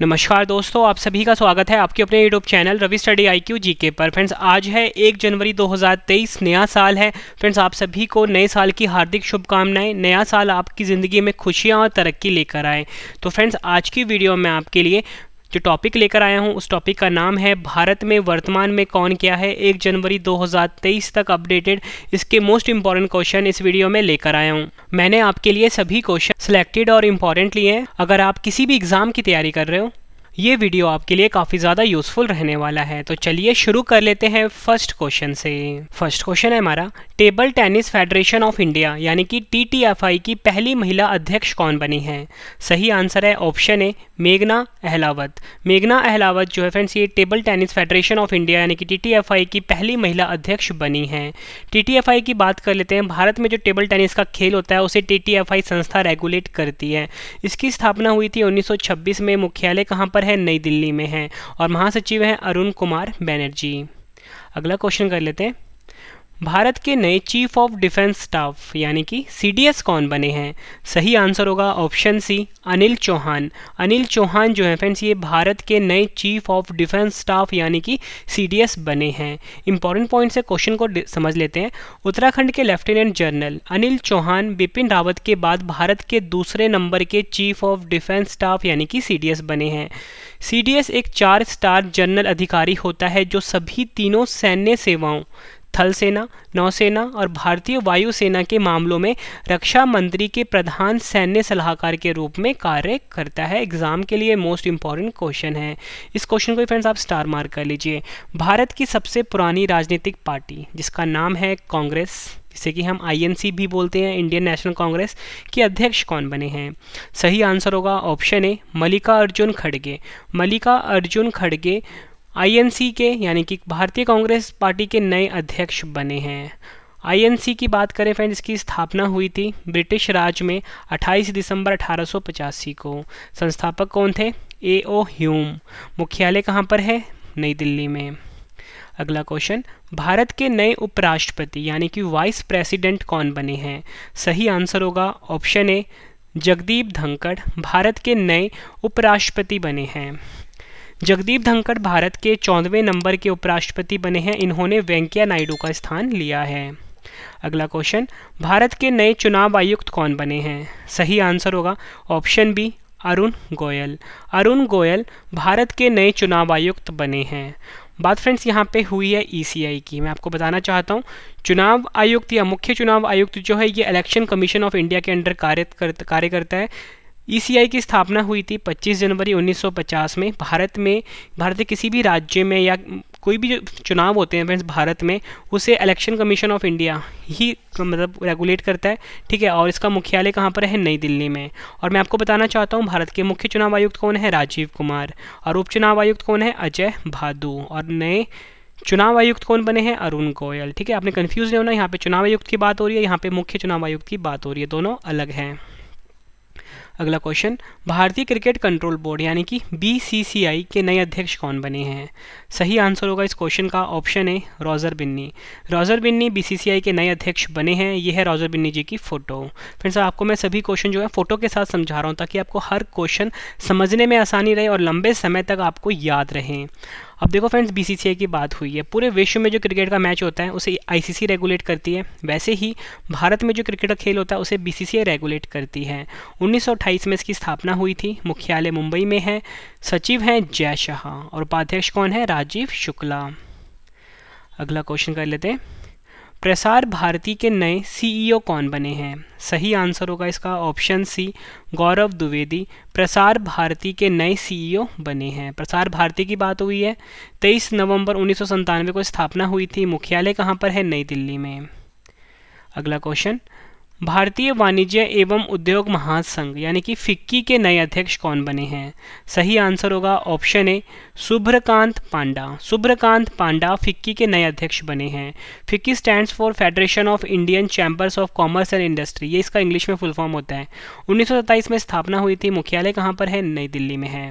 नमस्कार दोस्तों आप सभी का स्वागत है आपके अपने YouTube channel Ravi study I Q G K पर फ्रेंड्स आज है एक जनवरी 2023 नया साल है फ्रेंड्स आप सभी को नए साल की हार्दिक शुभकामनाएं नया साल आपकी ज़िंदगी में खुशियां और तरक्की लेकर आए तो फ्रेंड्स आज की वीडियो में आपके लिए जो टॉपिक लेकर आया हूँ उस टॉपिक का नाम है भारत में वर्तमान में कौन क्या है एक जनवरी 2023 तक अपडेटेड इसके मोस्ट इंपॉर्टेंट क्वेश्चन इस वीडियो में लेकर आया हूँ मैंने आपके लिए सभी क्वेश्चन सिलेक्टेड और इम्पॉर्टेंट लिए हैं अगर आप किसी भी एग्ज़ाम की तैयारी कर रहे हो ये वीडियो आपके लिए काफ़ी ज़्यादा यूजफुल रहने वाला है तो चलिए शुरू कर लेते हैं फर्स्ट क्वेश्चन से फर्स्ट क्वेश्चन है हमारा table tennis federation of India यानी कि टी की पहली महिला अध्यक्ष कौन बनी है सही आंसर है ऑप्शन ए मेघना अहलावत मेघना अहलावत जो है फ्रेंड्स ये table tennis federation of India यानी कि टी की पहली महिला अध्यक्ष बनी है टी की बात कर लेते हैं भारत में जो टेबल टेनिस का खेल होता है उसे टी संस्था रेगुलेट करती है इसकी स्थापना हुई थी 1926 में मुख्यालय कहाँ पर है नई दिल्ली में है और महासचिव हैं अरुण कुमार बैनर्जी अगला क्वेश्चन कर लेते हैं भारत के नए चीफ ऑफ डिफेंस स्टाफ यानी कि सीडीएस कौन बने हैं सही आंसर होगा ऑप्शन सी अनिल चौहान अनिल चौहान जो है फ्रेंड्स ये भारत के नए चीफ ऑफ डिफेंस स्टाफ यानी कि सीडीएस बने हैं इंपॉर्टेंट पॉइंट से क्वेश्चन को समझ लेते हैं उत्तराखंड के लेफ्टिनेंट जनरल अनिल चौहान बिपिन रावत के बाद भारत के दूसरे नंबर के चीफ ऑफ डिफेंस स्टाफ यानी कि सी बने हैं सी एक चार स्टार जनरल अधिकारी होता है जो सभी तीनों सैन्य सेवाओं थल सेना नौसेना और भारतीय वायुसेना के मामलों में रक्षा मंत्री के प्रधान सैन्य सलाहकार के रूप में कार्य करता है एग्जाम के लिए मोस्ट इंपॉर्टेंट क्वेश्चन है इस क्वेश्चन को फ्रेंड्स आप स्टार मार्क कर लीजिए भारत की सबसे पुरानी राजनीतिक पार्टी जिसका नाम है कांग्रेस जिसे कि हम आईएनसी भी बोलते हैं इंडियन नेशनल कांग्रेस के अध्यक्ष कौन बने हैं सही आंसर होगा ऑप्शन ए मल्लिका अर्जुन खड़गे मल्लिका अर्जुन खड़गे आईएनसी के यानी कि भारतीय कांग्रेस पार्टी के नए अध्यक्ष बने हैं आईएनसी की बात करें फ्रेंड इसकी स्थापना हुई थी ब्रिटिश राज में 28 दिसंबर अठारह को संस्थापक कौन थे ए ओ ह्यूम मुख्यालय कहाँ पर है नई दिल्ली में अगला क्वेश्चन भारत के नए उपराष्ट्रपति यानी कि वाइस प्रेसिडेंट कौन बने हैं सही आंसर होगा ऑप्शन ए जगदीप धनखड़ भारत के नए उपराष्ट्रपति बने हैं जगदीप धनखड़ भारत के चौदहवें नंबर के उपराष्ट्रपति बने हैं इन्होंने वेंकैया नायडू का स्थान लिया है अगला क्वेश्चन भारत के नए चुनाव आयुक्त कौन बने हैं सही आंसर होगा ऑप्शन बी अरुण गोयल अरुण गोयल भारत के नए चुनाव आयुक्त बने हैं बात फ्रेंड्स यहाँ पे हुई है ईसीआई e की मैं आपको बताना चाहता हूँ चुनाव आयुक्त या मुख्य चुनाव आयुक्त जो है ये इलेक्शन कमीशन ऑफ इंडिया के अंडर कार्य कर, कार्य करता है ईसीआई e की स्थापना हुई थी 25 जनवरी 1950 में भारत में भारत के किसी भी राज्य में या कोई भी चुनाव होते हैं फ्रेंड्स भारत में उसे इलेक्शन कमीशन ऑफ इंडिया ही मतलब रेगुलेट करता है ठीक है और इसका मुख्यालय कहाँ पर है नई दिल्ली में और मैं आपको बताना चाहता हूँ भारत के मुख्य चुनाव आयुक्त कौन है राजीव कुमार और उपचुनाव आयुक्त कौन है अजय भादु और नए चुनाव आयुक्त कौन बने हैं अरुण गोयल ठीक है आपने कन्फ्यूज नहीं होना यहाँ पे चुनाव आयुक्त की बात हो रही है यहाँ पे मुख्य चुनाव आयुक्त की बात हो रही है दोनों अलग हैं अगला क्वेश्चन भारतीय क्रिकेट कंट्रोल बोर्ड यानी कि बी के नए अध्यक्ष कौन बने हैं सही आंसर होगा इस क्वेश्चन का ऑप्शन है रॉजर बिन्नी रॉजर बिन्नी बी के नए अध्यक्ष बने हैं ये है रॉजर बिन्नी जी की फ़ोटो फ्रेंड्स आपको मैं सभी क्वेश्चन जो है फोटो के साथ समझा रहा हूँ ताकि आपको हर क्वेश्चन समझने में आसानी रहे और लंबे समय तक आपको याद रहें अब देखो फ्रेंड्स बीसीसीआई की बात हुई है पूरे विश्व में जो क्रिकेट का मैच होता है उसे आईसीसी रेगुलेट करती है वैसे ही भारत में जो क्रिकेट का खेल होता है उसे बीसीसीआई रेगुलेट करती है उन्नीस 1928 में इसकी स्थापना हुई थी मुख्यालय मुंबई में है सचिव हैं जय शाह और उपाध्यक्ष कौन है राजीव शुक्ला अगला क्वेश्चन कर लेते हैं प्रसार भारती के नए सीईओ e कौन बने हैं सही आंसर होगा इसका ऑप्शन सी गौरव द्विवेदी प्रसार भारती के नए सीईओ e बने हैं प्रसार भारती की बात हुई है 23 नवंबर उन्नीस को स्थापना हुई थी मुख्यालय कहाँ पर है नई दिल्ली में अगला क्वेश्चन भारतीय वाणिज्य एवं उद्योग महासंघ यानी कि फिक्की के नए अध्यक्ष कौन बने हैं सही आंसर होगा ऑप्शन ए शुभ्रकांत पांडा शुभ्रकांत पांडा फिक्की के नए अध्यक्ष बने हैं FICCI stands for federation of Indian chambers of commerce and industry ये इसका इंग्लिश में फुल फॉर्म होता है उन्नीस में स्थापना हुई थी मुख्यालय कहाँ पर है नई दिल्ली में है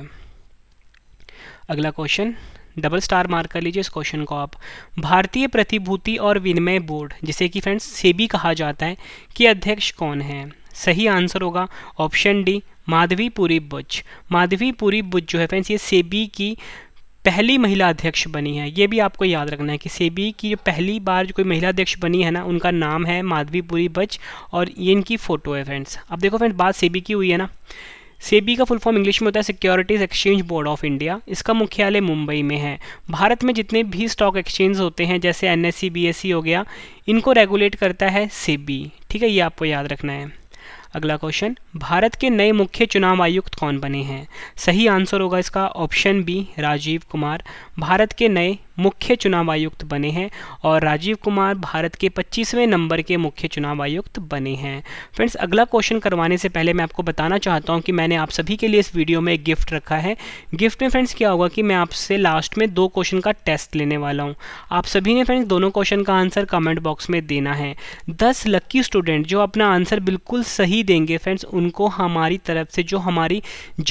अगला क्वेश्चन डबल स्टार मार्क कर लीजिए इस क्वेश्चन को आप भारतीय प्रतिभूति और विनिमय बोर्ड जिसे कि फ्रेंड्स सेबी कहा जाता है कि अध्यक्ष कौन है सही आंसर होगा ऑप्शन डी माधवीपुरी बुज माधवीपुरी बुज जो है फ्रेंड्स ये सेबी की पहली महिला अध्यक्ष बनी है ये भी आपको याद रखना है कि सेबी की जो पहली बार जो कोई महिला अध्यक्ष बनी है ना उनका नाम है माधवीपुरी बच और ये इनकी फ़ोटो है फ्रेंड्स अब देखो फ्रेंड्स बात सेबी की हुई है ना सेबी का फुल फॉर्म इंग्लिश में होता है securities exchange board of India इसका मुख्यालय मुंबई में है भारत में जितने भी स्टॉक एक्सचेंज होते हैं जैसे एन एस e, e हो गया इनको रेगुलेट करता है सेबी ठीक है ये आपको याद रखना है अगला क्वेश्चन भारत के नए मुख्य चुनाव आयुक्त कौन बने हैं सही आंसर होगा इसका ऑप्शन बी राजीव कुमार भारत के नए मुख्य चुनाव आयुक्त बने हैं और राजीव कुमार भारत के 25वें नंबर के मुख्य चुनाव आयुक्त बने हैं फ्रेंड्स अगला क्वेश्चन करवाने से पहले मैं आपको बताना चाहता हूं कि मैंने आप सभी के लिए इस वीडियो में एक गिफ्ट रखा है गिफ्ट में फ्रेंड्स क्या होगा कि मैं आपसे लास्ट में दो क्वेश्चन का टेस्ट लेने वाला हूँ आप सभी ने फ्रेंड्स दोनों क्वेश्चन का आंसर कमेंट बॉक्स में देना है दस लक्की स्टूडेंट जो अपना आंसर बिल्कुल सही देंगे फ्रेंड्स उनको हमारी तरफ से जो हमारी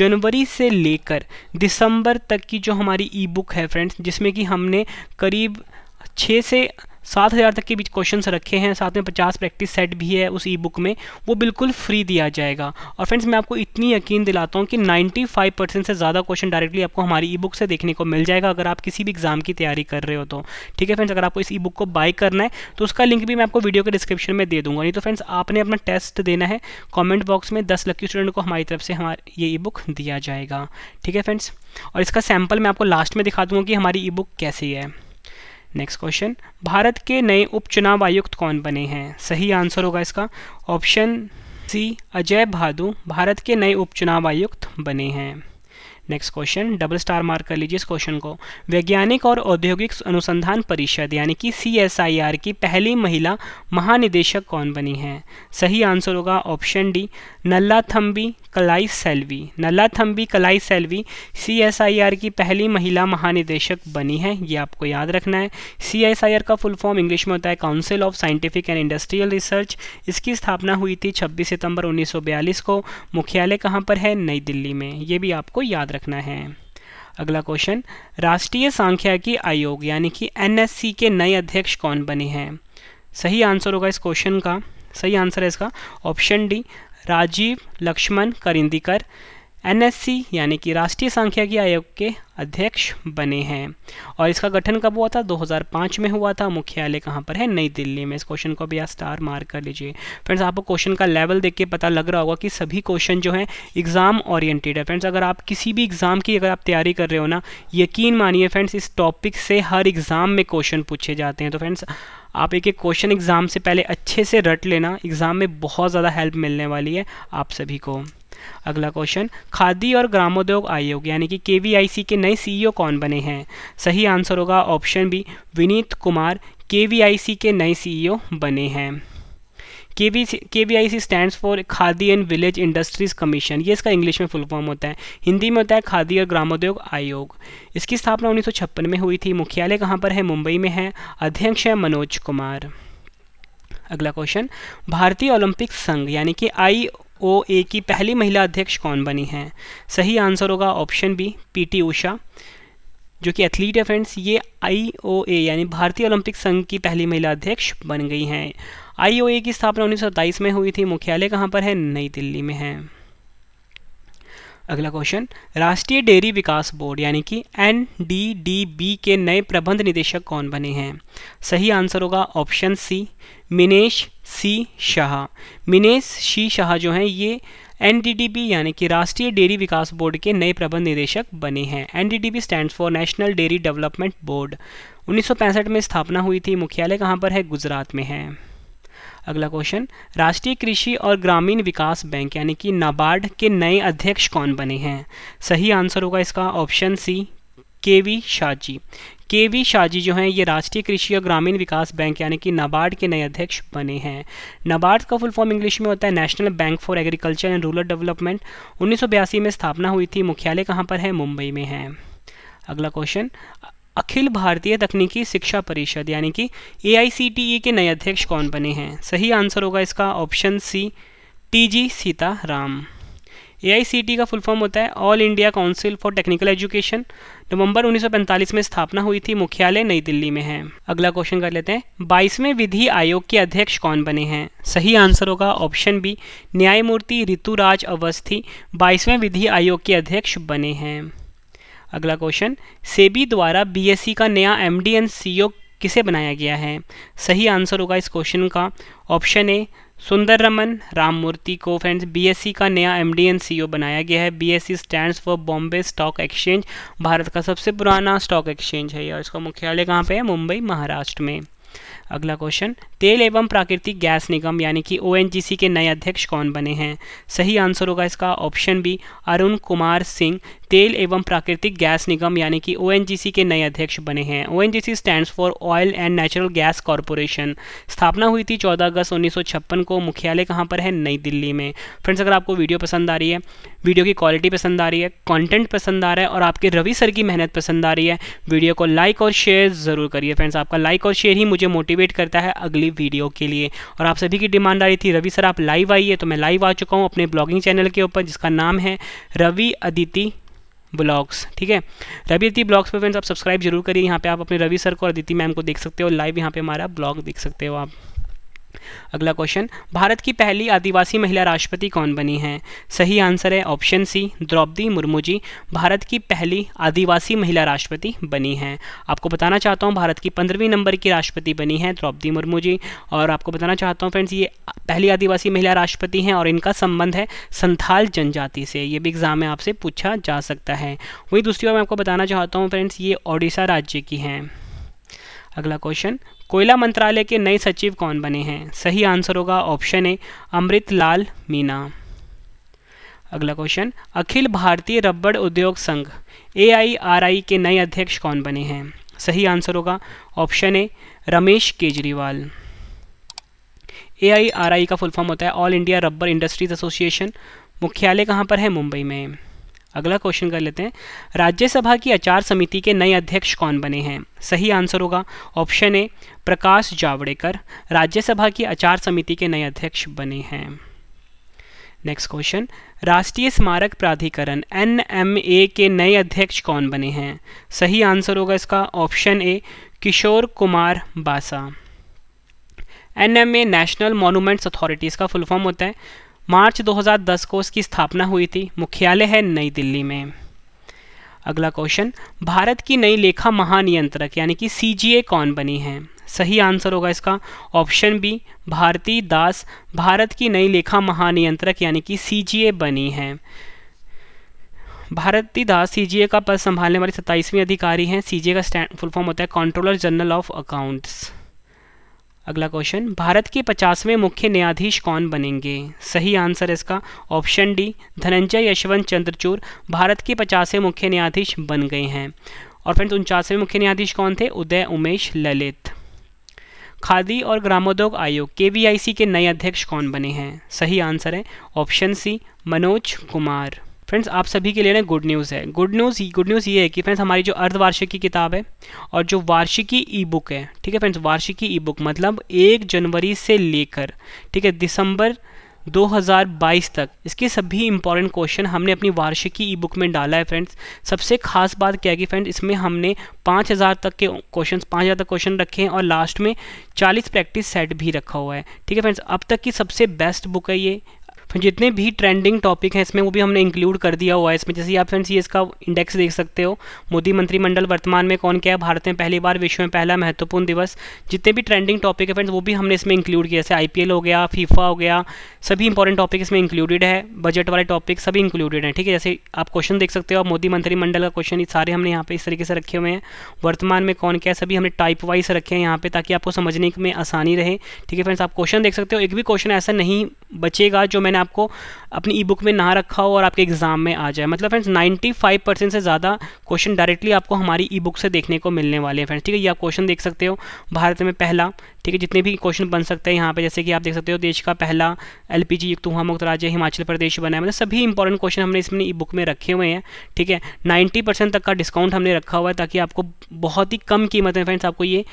जनवरी से लेकर दिसंबर तक की जो हमारी ई बुक है फ्रेंड्स जिसमें कि हमने करीब छः से सात हज़ार तक के बीच क्वेश्चन रखे हैं साथ में पचास प्रैक्टिस सेट भी है उस ई बुक में वो बिल्कुल फ्री दिया जाएगा और फ्रेंड्स मैं आपको इतनी यकीन दिलाता हूँ कि नाइन्टी फाइव परसेंट से ज़्यादा क्वेश्चन डायरेक्टली आपको हमारी ई बुक से देखने को मिल जाएगा अगर आप किसी भी एग्ज़ाम की तैयारी कर रहे हो तो ठीक है फ्रेंड्स अगर आपको इस ई बुक को बाय करना है तो उसका लिंक भी मैं आपको वीडियो के डिस्क्रिप्शन में दे दूँगा नहीं तो फ्रेंड्स आपने अपना टेस्ट देना है कॉमेंट बॉक्स में दस लकी स्टूडेंट को हमारी तरफ से हमारे ये ई बुक दिया जाएगा ठीक है फ्रेंड्स और इसका सैम्पल मैं आपको लास्ट में दिखा दूँगा कि हमारी ई बुक कैसी है नेक्स्ट क्वेश्चन भारत के नए उपचुनाव आयुक्त कौन बने हैं सही आंसर होगा इसका ऑप्शन सी अजय भादु भारत के नए उपचुनाव आयुक्त बने हैं next question double star mark कर लीजिए इस क्वेश्चन को वैज्ञानिक और औद्योगिक अनुसंधान परिषद यानी कि सी की पहली महिला महानिदेशक कौन बनी है सही आंसर होगा ऑप्शन डी नल्ला थम्बी कलाई सेल्वी नल्ला थम्बी कलाई सेल्वी सी की पहली महिला महानिदेशक बनी है ये आपको याद रखना है सी का फुल फॉर्म इंग्लिश में होता है council of scientific and industrial research इसकी स्थापना हुई थी छब्बीस सितंबर बयालीस को मुख्यालय कहाँ पर है नई दिल्ली में ये भी आपको याद रखना है अगला क्वेश्चन राष्ट्रीय सांख्यिकी आयोग यानी कि एनएससी के नए अध्यक्ष कौन बने हैं सही आंसर होगा इस क्वेश्चन का सही आंसर है इसका option D Rajeev Laxman Karandikar NSC यानी कि राष्ट्रीय सांख्यिकी आयोग के अध्यक्ष बने हैं और इसका गठन कब हुआ था 2005 में हुआ था मुख्यालय कहाँ पर है नई दिल्ली में इस क्वेश्चन को भी आप स्टार मार्क कर लीजिए फ्रेंड्स आपको क्वेश्चन का लेवल देख के पता लग रहा होगा कि सभी क्वेश्चन जो हैं एग्ज़ाम ओरिएंटेड है फ्रेंड्स अगर आप किसी भी एग्ज़ाम की अगर आप तैयारी कर रहे हो ना यकीन मानिए फ्रेंड्स इस टॉपिक से हर एग्ज़ाम में क्वेश्चन पूछे जाते हैं तो फ्रेंड्स आप एक एक क्वेश्चन एग्ज़ाम से पहले अच्छे से रट लेना एग्ज़ाम में बहुत ज़्यादा हेल्प मिलने वाली है आप सभी को अगला क्वेश्चन खादी और ग्रामोद्योग आयोग यानी कि के के नए सी कौन बने हैं सही आंसर होगा ऑप्शन बी विनीत कुमार के के नए सी बने हैं K V I C stand for Khadi and village industries commission ये इसका इंग्लिश में फुल फॉर्म होता है हिंदी में होता है खादी और ग्रामोद्योग आयोग इसकी स्थापना उन्नीस में हुई थी मुख्यालय कहाँ पर है मुंबई में है अध्यक्ष है मनोज कुमार अगला क्वेश्चन भारतीय ओलंपिक संघ यानी कि आई ओ की पहली महिला अध्यक्ष कौन बनी हैं सही आंसर होगा ऑप्शन बी पी टी उषा जो कि एथलीट है फ्रेंड्स ये ए यानी भारतीय ओलंपिक संघ की पहली महिला अध्यक्ष बन गई हैं ए की स्थापना उन्नीस में हुई थी मुख्यालय कहाँ पर है नई दिल्ली में है अगला क्वेश्चन राष्ट्रीय डेयरी विकास बोर्ड यानी कि एन डी डी बी के नए प्रबंध निदेशक कौन बने हैं सही आंसर होगा option C Minesh C Shah Minesh C Shah जो हैं ये एनडीडीबी यानी कि राष्ट्रीय डेयरी विकास बोर्ड के नए प्रबंध निदेशक बने हैं NDDB stand for national dairy development board 1965 में स्थापना हुई थी मुख्यालय कहाँ पर है गुजरात में है अगला क्वेश्चन राष्ट्रीय कृषि और ग्रामीण विकास बैंक यानी कि नाबार्ड के नए अध्यक्ष कौन बने हैं सही आंसर होगा इसका ऑप्शन सी के वी शाहजी के वी शाहजी जो हैं ये राष्ट्रीय कृषि और ग्रामीण विकास बैंक यानी कि नाबार्ड के नए अध्यक्ष बने हैं नाबार्ड का फुल फॉर्म इंग्लिश में होता है national bank for agriculture and rural development उन्नीस में स्थापना हुई थी मुख्यालय कहाँ पर है मुंबई में है अगला क्वेश्चन अखिल भारतीय तकनीकी शिक्षा परिषद यानी कि ए e के नए अध्यक्ष कौन बने हैं सही आंसर होगा इसका option C T G Sitaram A e का फुल फॉर्म होता है all India council for technical education नवंबर 1945 में स्थापना हुई थी मुख्यालय नई दिल्ली में है अगला क्वेश्चन कर लेते हैं बाईसवें विधि आयोग के अध्यक्ष कौन बने हैं सही आंसर होगा ऑप्शन बी न्यायमूर्ति ऋतुराज अवस्थी बाईसवें विधि आयोग के अध्यक्ष बने हैं अगला क्वेश्चन सेबी द्वारा बीएससी e का नया एमडी एंड सीईओ किसे बनाया गया है सही आंसर होगा इस क्वेश्चन का ऑप्शन ए सुंदर रमन राम मूर्ति को फ्रेंड्स बीएसई e का नया एमडी एंड सीईओ बनाया गया है C stands for Bombay stock exchange Bharat का सबसे पुराना स्टॉक एक्सचेंज है और इसका मुख्यालय कहाँ पे है मुंबई महाराष्ट्र में अगला क्वेश्चन तेल एवं प्राकृतिक गैस निगम यानी कि ओ के नए अध्यक्ष कौन बने हैं सही आंसर होगा इसका ऑप्शन बी अरुण कुमार सिंह तेल एवं प्राकृतिक गैस निगम यानी कि ओ के नए अध्यक्ष बने हैं O N stands for oil and natural gas corporation स्थापना हुई थी 14 अगस्त उन्नीस को मुख्यालय कहाँ पर है नई दिल्ली में फ्रेंड्स अगर आपको वीडियो पसंद आ रही है वीडियो की क्वालिटी पसंद आ रही है कंटेंट पसंद आ रहा है और आपके रवि सर की मेहनत पसंद आ रही है वीडियो को लाइक और शेयर ज़रूर करिए फ्रेंड्स आपका लाइक और शेयर ही मुझे मोटिवेट करता है अगली वीडियो के लिए और आप सभी की डिमांड आ रही थी रवि सर आप लाइव आइए तो मैं लाइव आ चुका हूँ अपने ब्लॉगिंग चैनल के ऊपर जिसका नाम है रवि अदिति ब्लॉग्स ठीक है रवि अदिति ब्लॉग्स पर फ्रेंड्स आप सब्सक्राइब जरूर करिए यहाँ पे आप अपने रवि सर को और अदिति मैम को देख सकते हो लाइव यहाँ पे हमारा ब्लॉग देख सकते हो आप अगला क्वेश्चन भारत की पहली आदिवासी महिला राष्ट्रपति कौन बनी है सही आंसर है ऑप्शन सी द्रौपदी मुर्मू जी भारत की पहली आदिवासी महिला राष्ट्रपति बनी है आपको बताना चाहता हूँ भारत की पंद्रहवीं नंबर की राष्ट्रपति बनी है द्रौपदी मुर्मू जी और आपको बताना चाहता हूँ फ्रेंड्स ये पहली आदिवासी महिला राष्ट्रपति हैं और इनका संबंध है संथाल जनजाति से ये भी एग्जाम में आपसे पूछा जा सकता है वही दूसरी बार मैं आपको बताना चाहता हूँ फ्रेंड्स ये ओडिशा राज्य की हैं अगला क्वेश्चन कोयला मंत्रालय के नए सचिव कौन बने हैं सही आंसर होगा ऑप्शन ए अमृत लाल मीना अगला क्वेश्चन अखिल भारतीय रबड़ उद्योग संघ ए के नए अध्यक्ष कौन बने हैं सही आंसर होगा option A Ramesh Kejriwal A का फुल फॉर्म होता है all India rubber industries association मुख्यालय कहां पर है मुंबई में अगला क्वेश्चन कर लेते हैं राज्यसभा की आचार समिति के नए अध्यक्ष कौन बने हैं सही आंसर होगा ऑप्शन ए प्रकाश जावड़ेकर राज्यसभा की आचार समिति के नए अध्यक्ष बने हैं नेक्स्ट क्वेश्चन राष्ट्रीय स्मारक प्राधिकरण एन एम ए के नए अध्यक्ष कौन बने हैं सही आंसर होगा इसका option A Kishore Kumar Basa N M A national monuments authority इसका फुल फॉर्म होता है मार्च 2010 को इसकी स्थापना हुई थी मुख्यालय है नई दिल्ली में अगला क्वेश्चन भारत की नई लेखा महानियंत्रक यानी कि सी कौन बनी है सही आंसर होगा इसका ऑप्शन बी भारती दास भारत की नई लेखा महानियंत्रक यानी कि सी बनी है भारती दास सी का पद संभालने वाली सत्ताईसवीं अधिकारी हैं सी का स्टैंड फुल फॉर्म होता है कंट्रोलर जनरल ऑफ अकाउंट्स अगला क्वेश्चन भारत के पचासवें मुख्य न्यायाधीश कौन बनेंगे सही आंसर इसका ऑप्शन डी धनंजय यशवंत चंद्रचूर भारत के पचासवें मुख्य न्यायाधीश बन गए हैं और फ्रेंड्स उनचासवें मुख्य न्यायाधीश कौन थे उदय उमेश ललित खादी और ग्रामोद्योग आयोग के के नए अध्यक्ष कौन बने हैं सही आंसर है option C Manoj Kumar friends आप सभी के लिए ना गुड न्यूज़ है गुड न्यूज़ गुड न्यूज़ ये है कि फ्रेंड्स हमारी जो अर्धवार्षिकी किताब है और जो वार्षिकी ई बुक है ठीक है फ्रेंड्स वार्षिकी ई बुक मतलब एक जनवरी से लेकर ठीक है दिसंबर 2022 तक इसके सभी इंपॉर्टेंट क्वेश्चन हमने अपनी वार्षिकी ई बुक में डाला है फ्रेंड्स सबसे खास बात क्या है कि फ्रेंड्स इसमें हमने 5000 तक के क्वेश्चन 5000 तक क्वेश्चन रखे हैं और लास्ट में 40 प्रैक्टिस सेट भी रखा हुआ है ठीक है फ्रेंड्स अब तक की सबसे बेस्ट बुक है ये तो जितने भी ट्रेंडिंग टॉपिक हैं इसमें वो भी हमने इंक्लूड कर दिया हुआ है इसमें जैसे आप फ्रेंड्स ये इसका इंडेक्स देख सकते हो मोदी मंत्रिमंडल वर्तमान में कौन क्या है भारत में पहली बार विश्व में पहला महत्वपूर्ण दिवस जितने भी ट्रेंडिंग टॉपिक है फ्रेंड्स वो भी हमने इसमें इंक्लूड किया जैसे आई हो गया फीफा हो गया सभी इंपॉर्टेंट टॉपिक इसमें इंक्लूडेड है बजट वाले टॉपिक सभी इंक्लूडेड हैं ठीक है जैसे आप क्वेश्चन देख सकते हो आप मोदी मंत्रिमंडल का क्वेश्चन सारे हमने यहाँ पे इस तरीके से रखे हुए हैं वर्तमान में कौन क्या है सभी हमने टाइप वाइज रखे हैं यहाँ पे ताकि आपको समझने में आसानी रहे ठीक है फ्रेंड्स आप क्वेश्चन देख सकते हो एक भी क्वेश्चन ऐसा नहीं बचेगा जो मैंने आपको अपनी ई बुक में ना रखा हो और आपके एग्ज़ाम में आ जाए मतलब फ्रेंड्स 95 परसेंट से ज़्यादा क्वेश्चन डायरेक्टली आपको हमारी ई बुक से देखने को मिलने वाले हैं फ्रेंड्स ठीक है ये आप क्वेश्चन देख सकते हो भारत में पहला ठीक है जितने भी क्वेश्चन बन सकते हैं यहाँ पे जैसे कि आप देख सकते हो देश का पहला एल पी जी युक्त हुआ मुक्त राज्य हिमाचल प्रदेश बना है मतलब सभी इंपॉर्टेंट क्वेश्चन हमने इसमें ई बुक में रखे हुए हैं ठीक है नाइन्टी परसेंट तक का डिस्काउंट हमने रखा हुआ है ताकि आपको बहुत ही कम कीमत में फ्रेंड्स आपको ये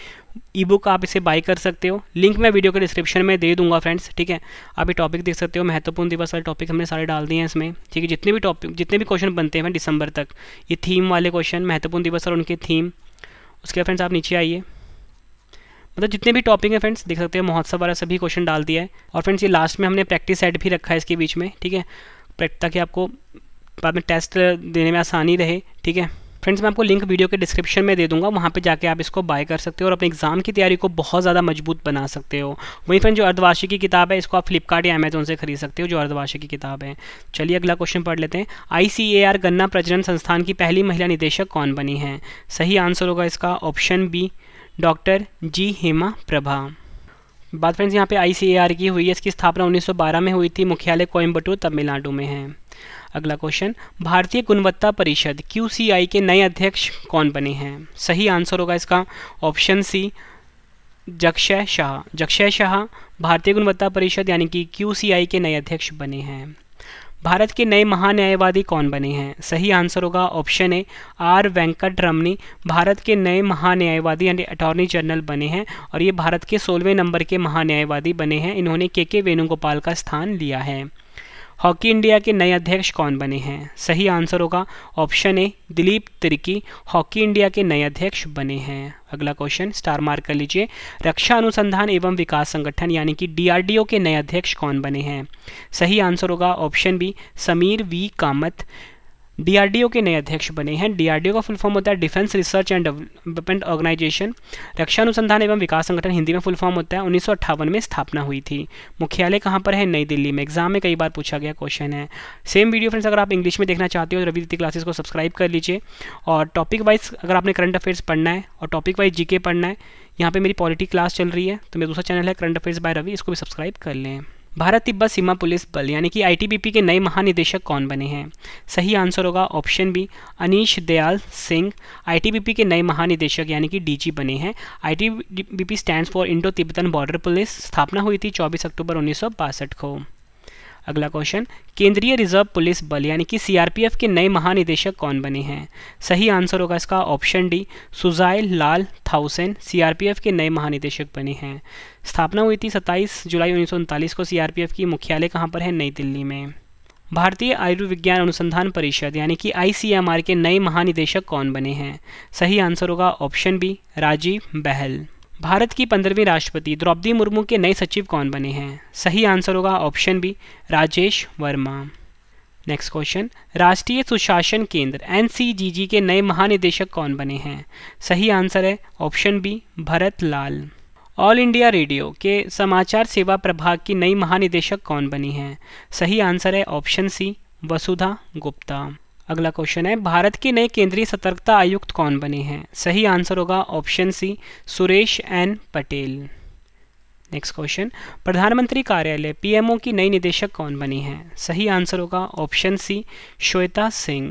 ई बुक आप इसे बाई कर सकते हो लिंक मैं वीडियो के डिस्क्रिप्शन में दे दूंगा फ्रेंड्स ठीक है आप ये टॉपिक देख सकते हो महत्वपूर्ण दिवस वाले टॉपिक हमने सारे डाल दिए हैं इसमें ठीक है जितने भी टॉपिक जितने भी क्वेश्चन बनते हैं दिसंबर तक ये थीम वाले क्वेश्चन महत्वपूर्ण दिवस और उनके थीम उसके फ्रेंड्स आप नीचे आइए मतलब जितने भी टॉपिक हैं फ्रेंड्स देख सकते हैं महोत्सव वाला सभी क्वेश्चन डाल दिया है और फ्रेंड्स ये लास्ट में हमने प्रैक्टिस सेट भी रखा है इसके बीच में ठीक है ताकि आपको बाद में टेस्ट देने में आसानी रहे ठीक है फ्रेंड्स मैं आपको लिंक वीडियो के डिस्क्रिप्शन में दे दूंगा वहाँ पे जाके आप इसको बाय कर सकते हो और अपने एग्जाम की तैयारी को बहुत ज़्यादा मजबूत बना सकते हो वहीं फ्रेंड जो अर्धवार्षिक की किताब है इसको आप फ्लिपकार्ट या अमेजोन से खरीद सकते हो जो अर्धवाशी की किताब है चलिए अगला क्वेश्चन पढ़ लेते हैं आई गन्ना प्रजनन संस्थान की पहली महिला निदेशक कौन बनी है सही आंसर होगा इसका option B doctor G Hema Prabha बात फ्रेंड्स यहाँ पे आई की हुई है इसकी स्थापना 1912 में हुई थी मुख्यालय कोयम्बटूर तमिलनाडु में है अगला क्वेश्चन भारतीय गुणवत्ता परिषद क्यू के नए अध्यक्ष कौन बने हैं सही आंसर होगा इसका ऑप्शन सी जक्षय शाह जक्षय शाह भारतीय गुणवत्ता परिषद यानी कि क्यू के नए अध्यक्ष बने हैं भारत के नए महान्यायवादी कौन बने हैं सही आंसर होगा option A R Venkat Ramani Bharat के नए महान्यायवादी यानी अटॉर्नी जनरल बने हैं और ये भारत के सोलहवें नंबर के महान्यायवादी बने हैं इन्होंने के के वेणुगोपाल का स्थान लिया है हॉकी इंडिया के नए अध्यक्ष कौन बने हैं सही आंसर होगा option A Dilip Tirkey hockey India के नए अध्यक्ष बने हैं अगला क्वेश्चन स्टार मार्क कर लीजिए रक्षा अनुसंधान एवं विकास संगठन यानी कि डीआरडीओ के नए अध्यक्ष कौन बने हैं सही आंसर होगा option B Sameer V Kamat DRDO के नए अध्यक्ष बने हैं डीआरडीओ का फुल फॉर्म होता है defence research and development organisation रक्षा अनुसंधान एवं विकास संगठन हिंदी में फुल फॉर्म होता है उन्नीस में स्थापना हुई थी मुख्यालय कहाँ पर है नई दिल्ली में एग्जाम में कई बार पूछा गया क्वेश्चन है सेम वीडियो फ्रेंड्स अगर आप इंग्लिश में देखना चाहते हो तो रवि दीदी क्लासेस को सब्सक्राइब कर लीजिए और टॉपिक वाइज अगर आपने करंट अफेयर्स पढ़ना है और टॉपिक वाइज जी पढ़ना है यहाँ पर मेरी पॉलिटी क्लास चल रही है तो मेरा दूसरा चैनल है करंट अफेयर्स बाय रवि इसको भी सब्सक्राइब कर लें भारत तिब्बत सीमा पुलिस बल यानी कि आईटीबीपी के नए महानिदेशक कौन बने हैं सही आंसर होगा option B Anish Dayal Singh ITBP के नए महानिदेशक यानी कि डीजी बने हैं ITBP stands for Indo Tibetan border police स्थापना हुई थी 24 अक्टूबर उन्नीस को अगला क्वेश्चन केंद्रीय रिजर्व पुलिस बल यानी कि सीआरपीएफ के नए महानिदेशक कौन बने हैं सही आंसर होगा इसका option D Sujoy Lal Thaosen CRPF के नए महानिदेशक बने हैं स्थापना हुई थी 27 जुलाई उन्नीस को सीआरपीएफ की मुख्यालय कहाँ पर है नई दिल्ली में भारतीय आयुर्विज्ञान अनुसंधान परिषद यानी कि आई के नए महानिदेशक कौन बने हैं सही आंसर होगा ऑप्शन बी राजीव बहल भारत की पंद्रहवीं राष्ट्रपति द्रौपदी मुर्मू के नए सचिव कौन बने हैं सही आंसर होगा option B Rajesh Verma next question राष्ट्रीय सुशासन केंद्र एन के नए महानिदेशक कौन बने हैं सही आंसर है option B Bharat Lal all India radio के समाचार सेवा प्रभाग की नई महानिदेशक कौन बनी हैं सही आंसर है ऑप्शन सी वसुधा गुप्ता अगला क्वेश्चन है भारत के नए केंद्रीय सतर्कता आयुक्त कौन बने हैं सही आंसर होगा option C Suresh N Patel next question प्रधानमंत्री कार्यालय पीएमओ की नई निदेशक कौन बनी हैं सही आंसर होगा option C Shweta Singh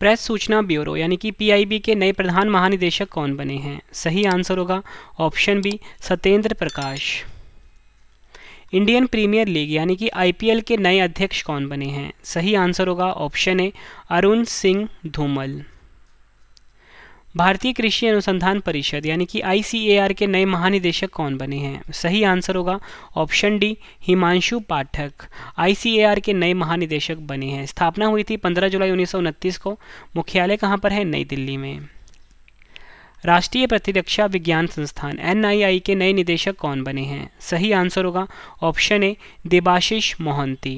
press सूचना ब्यूरो यानी कि पीआईबी के नए प्रधान महानिदेशक कौन बने हैं सही आंसर होगा option B Satyendra Prakash Indian Premier League यानी कि आईपीएल के नए अध्यक्ष कौन बने हैं सही आंसर होगा ऑप्शन ए अरुण सिंह धूमल भारतीय कृषि अनुसंधान परिषद यानी कि आई के नए महानिदेशक कौन बने हैं सही आंसर होगा option D Himanshu Pathak I के नए महानिदेशक बने हैं स्थापना हुई थी 15 जुलाई उन्नीस को मुख्यालय कहाँ पर है नई दिल्ली में राष्ट्रीय प्रतिरक्षा विज्ञान संस्थान एन के नए निदेशक कौन बने हैं सही आंसर होगा ऑप्शन ए देबाशिष मोहंती